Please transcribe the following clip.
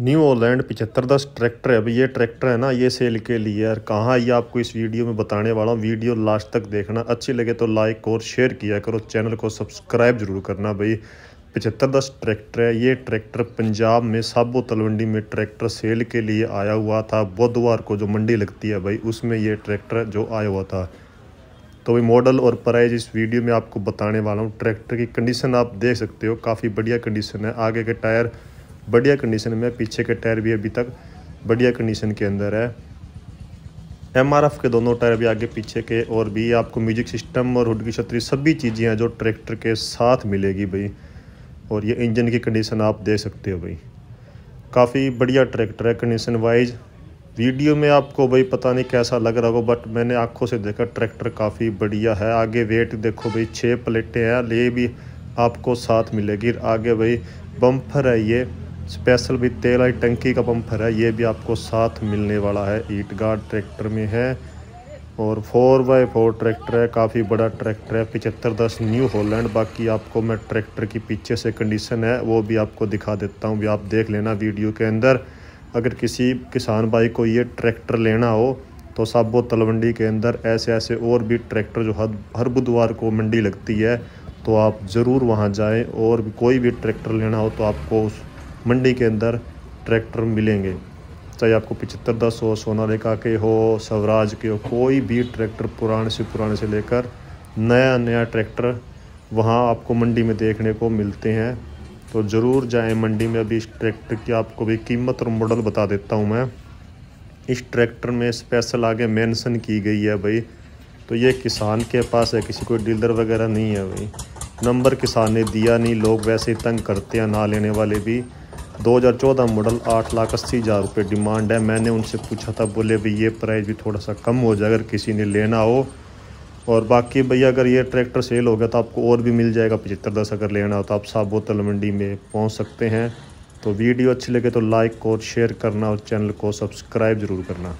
new Holland पिचहत्तर दस tractor है भाई ये ट्रैक्टर है ना ये सेल के लिए यार कहाँ ये आपको इस वीडियो में बताने वाला हूँ वीडियो लास्ट तक देखना अच्छी लगे तो लाइक और शेयर किया करो चैनल को सब्सक्राइब जरूर करना भाई पिचहत्तर दस ट्रैक्टर है ये ट्रैक्टर पंजाब में साबो तलवंडी में ट्रैक्टर सेल के लिए आया हुआ था बुधवार को जो मंडी लगती है भाई उसमें ये ट्रैक्टर जो आया हुआ था तो भाई मॉडल और प्राइज इस वीडियो में आपको बताने वाला हूँ ट्रैक्टर की कंडीशन आप देख सकते हो काफ़ी बढ़िया कंडीशन है आगे के टायर बढ़िया कंडीशन में पीछे के टायर भी अभी तक बढ़िया कंडीशन के अंदर है एम के दोनों टायर भी आगे पीछे के और भी आपको म्यूजिक सिस्टम और हुड की छतरी सभी चीज़ें हैं जो ट्रैक्टर के साथ मिलेगी भाई और ये इंजन की कंडीशन आप देख सकते हो भाई काफ़ी बढ़िया ट्रैक्टर है कंडीशन वाइज वीडियो में आपको भाई पता नहीं कैसा लग रहा हो बट मैंने आंखों से देखा ट्रैक्टर काफ़ी बढ़िया है आगे वेट देखो भाई छः प्लेटें हैं ले भी आपको साथ मिलेगी आगे भाई बम्फर है ये स्पेशल भी तेल आई टंकी का पंपर है ये भी आपको साथ मिलने वाला है ईट गार्ड ट्रैक्टर में है और फोर बाई फोर ट्रैक्टर है काफ़ी बड़ा ट्रैक्टर है पिचहत्तर दस न्यू होलैंड बाकी आपको मैं ट्रैक्टर की पीछे से कंडीशन है वो भी आपको दिखा देता हूँ भी आप देख लेना वीडियो के अंदर अगर किसी किसान भाई को ये ट्रैक्टर लेना हो तो साबो तलवंडी के अंदर ऐसे ऐसे और भी ट्रैक्टर जो हर हर बुधवार को मंडी लगती है तो आप ज़रूर वहाँ जाएँ और कोई भी ट्रैक्टर लेना हो तो आपको उस मंडी के अंदर ट्रैक्टर मिलेंगे चाहे आपको पिछहत्तर दस हो सोनालिका के हो स्वराज के हो कोई भी ट्रैक्टर पुराने से पुराने से लेकर नया नया ट्रैक्टर वहाँ आपको मंडी में देखने को मिलते हैं तो ज़रूर जाएं मंडी में अभी इस ट्रैक्टर की आपको भी कीमत और मॉडल बता देता हूँ मैं इस ट्रैक्टर में स्पेशल आगे मेंशन की गई है भाई तो ये किसान के पास है किसी कोई डीलर वगैरह नहीं है भाई नंबर किसान ने दिया नहीं लोग वैसे ही तंग करते हैं ना लेने वाले भी 2014 मॉडल आठ लाख अस्सी हज़ार रुपये डिमांड है मैंने उनसे पूछा था बोले भाई ये प्राइस भी थोड़ा सा कम हो जाए अगर किसी ने लेना हो और बाकी भैया अगर ये ट्रैक्टर सेल हो गया तो आपको और भी मिल जाएगा पचहत्तर दस अगर लेना हो तो आप साबोतल बोतल मंडी में पहुँच सकते हैं तो वीडियो अच्छी लगे तो लाइक और शेयर करना और चैनल को सब्सक्राइब ज़रूर करना